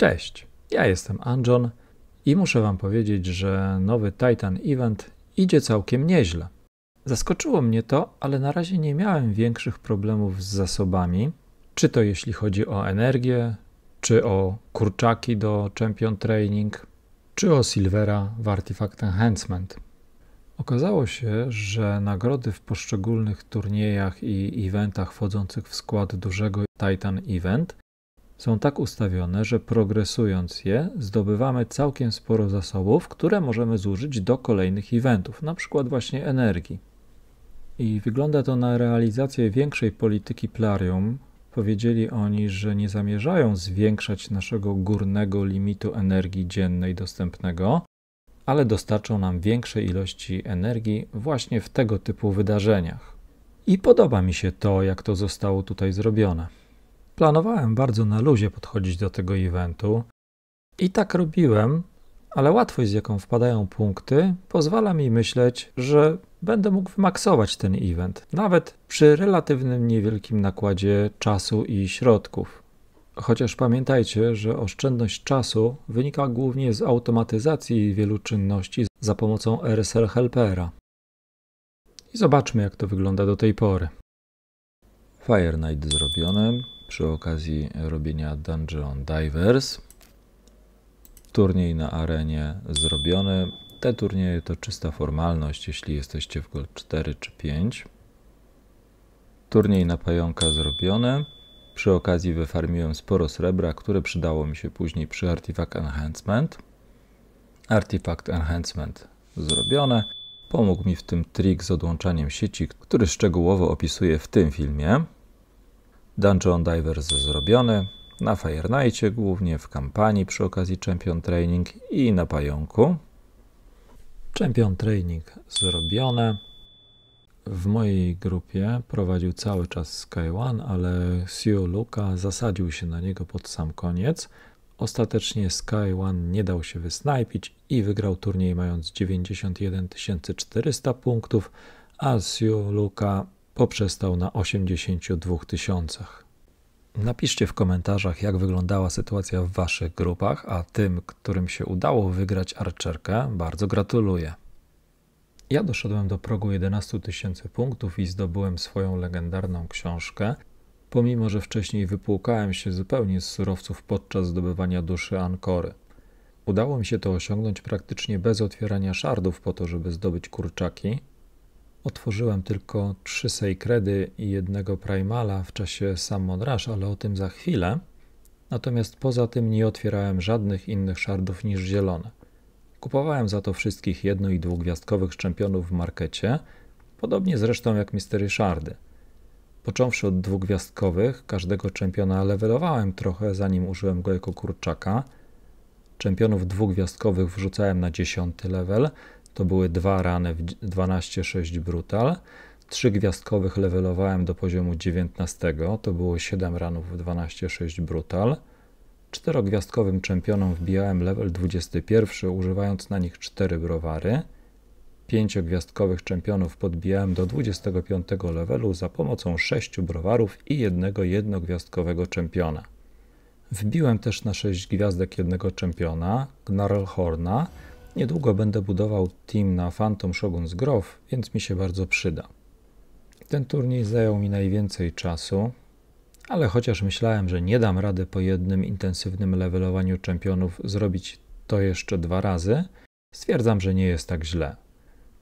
Cześć, ja jestem Anjon i muszę Wam powiedzieć, że nowy Titan Event idzie całkiem nieźle. Zaskoczyło mnie to, ale na razie nie miałem większych problemów z zasobami, czy to jeśli chodzi o energię, czy o kurczaki do Champion Training, czy o Silvera w Artifact Enhancement. Okazało się, że nagrody w poszczególnych turniejach i eventach wchodzących w skład dużego Titan Event są tak ustawione, że progresując je zdobywamy całkiem sporo zasobów, które możemy zużyć do kolejnych eventów, na przykład właśnie energii. I wygląda to na realizację większej polityki Plarium. Powiedzieli oni, że nie zamierzają zwiększać naszego górnego limitu energii dziennej dostępnego, ale dostarczą nam większej ilości energii właśnie w tego typu wydarzeniach. I podoba mi się to, jak to zostało tutaj zrobione. Planowałem bardzo na luzie podchodzić do tego eventu i tak robiłem, ale łatwość, z jaką wpadają punkty, pozwala mi myśleć, że będę mógł wymaksować ten event, nawet przy relatywnym niewielkim nakładzie czasu i środków. Chociaż pamiętajcie, że oszczędność czasu wynika głównie z automatyzacji wielu czynności za pomocą RSL Helpera. I zobaczmy, jak to wygląda do tej pory. Fire Night zrobione. Przy okazji robienia Dungeon Divers. Turniej na arenie zrobiony. Te turnieje to czysta formalność, jeśli jesteście w Gold 4 czy 5. Turniej na pająka zrobiony. Przy okazji wyfarmiłem sporo srebra, które przydało mi się później przy Artifact Enhancement. Artifact Enhancement zrobione. Pomógł mi w tym trik z odłączaniem sieci, który szczegółowo opisuję w tym filmie. Dungeon Divers zrobiony, na Fire Night głównie, w kampanii przy okazji Champion Training i na pająku. Champion Training zrobione. W mojej grupie prowadził cały czas Sky One, ale Siu Luka zasadził się na niego pod sam koniec. Ostatecznie Sky One nie dał się wysnajpić i wygrał turniej mając 91 400 punktów, a Siu Luka poprzestał na 82 tysiącach. Napiszcie w komentarzach, jak wyglądała sytuacja w Waszych grupach, a tym, którym się udało wygrać arczerkę, bardzo gratuluję. Ja doszedłem do progu 11 tysięcy punktów i zdobyłem swoją legendarną książkę. Pomimo, że wcześniej wypłukałem się zupełnie z surowców podczas zdobywania duszy Ankory. Udało mi się to osiągnąć praktycznie bez otwierania szardów po to, żeby zdobyć kurczaki, Otworzyłem tylko trzy sejkredy i jednego primala w czasie samodraż, ale o tym za chwilę. Natomiast poza tym nie otwierałem żadnych innych szardów niż zielone. Kupowałem za to wszystkich jedno- i dwugwiazdkowych czempionów w markecie, podobnie zresztą jak mistery Shardy. Począwszy od dwugwiazdkowych, każdego czempiona levelowałem trochę, zanim użyłem go jako kurczaka. Czempionów dwugwiazdkowych wrzucałem na dziesiąty level – to były dwa rany w 12.6 Brutal. Trzy gwiazdkowych levelowałem do poziomu 19. To było 7 ranów w 12.6 Brutal. Czterogwiazdkowym czempionom wbijałem level 21, używając na nich 4 browary. Pięciogwiazdkowych czempionów podbijałem do 25 levelu za pomocą 6 browarów i jednego jednogwiazdkowego czempiona. Wbiłem też na 6 gwiazdek jednego czempiona, Gnarlhorna, Niedługo będę budował team na Phantom Shoguns Grove, więc mi się bardzo przyda. Ten turniej zajął mi najwięcej czasu, ale chociaż myślałem, że nie dam rady po jednym intensywnym levelowaniu czempionów zrobić to jeszcze dwa razy, stwierdzam, że nie jest tak źle.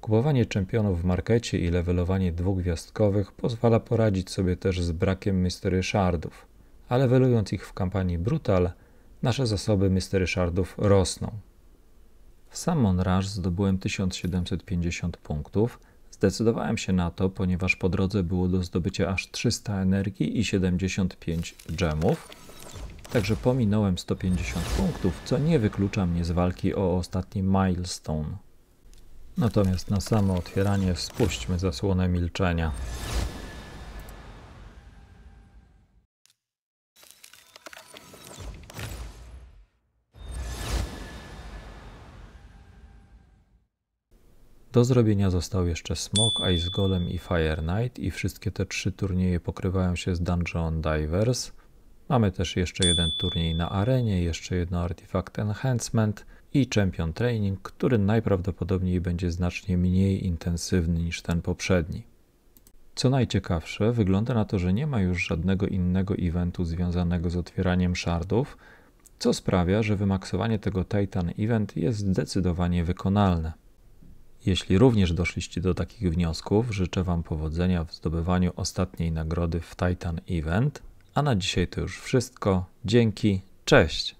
Kupowanie czempionów w markecie i levelowanie dwugwiazdkowych pozwala poradzić sobie też z brakiem Mystery Shardów, a levelując ich w kampanii Brutal, nasze zasoby Mystery Shardów rosną. W Salmon Rush zdobyłem 1750 punktów. Zdecydowałem się na to, ponieważ po drodze było do zdobycia aż 300 energii i 75 gemów. Także pominąłem 150 punktów, co nie wyklucza mnie z walki o ostatni milestone. Natomiast na samo otwieranie spuśćmy zasłonę milczenia. Do zrobienia został jeszcze Smog, Ice Golem i Fire Knight i wszystkie te trzy turnieje pokrywają się z Dungeon Divers. Mamy też jeszcze jeden turniej na arenie, jeszcze jedno Artifact Enhancement i Champion Training, który najprawdopodobniej będzie znacznie mniej intensywny niż ten poprzedni. Co najciekawsze, wygląda na to, że nie ma już żadnego innego eventu związanego z otwieraniem shardów, co sprawia, że wymaksowanie tego Titan Event jest zdecydowanie wykonalne. Jeśli również doszliście do takich wniosków, życzę Wam powodzenia w zdobywaniu ostatniej nagrody w Titan Event. A na dzisiaj to już wszystko. Dzięki, cześć!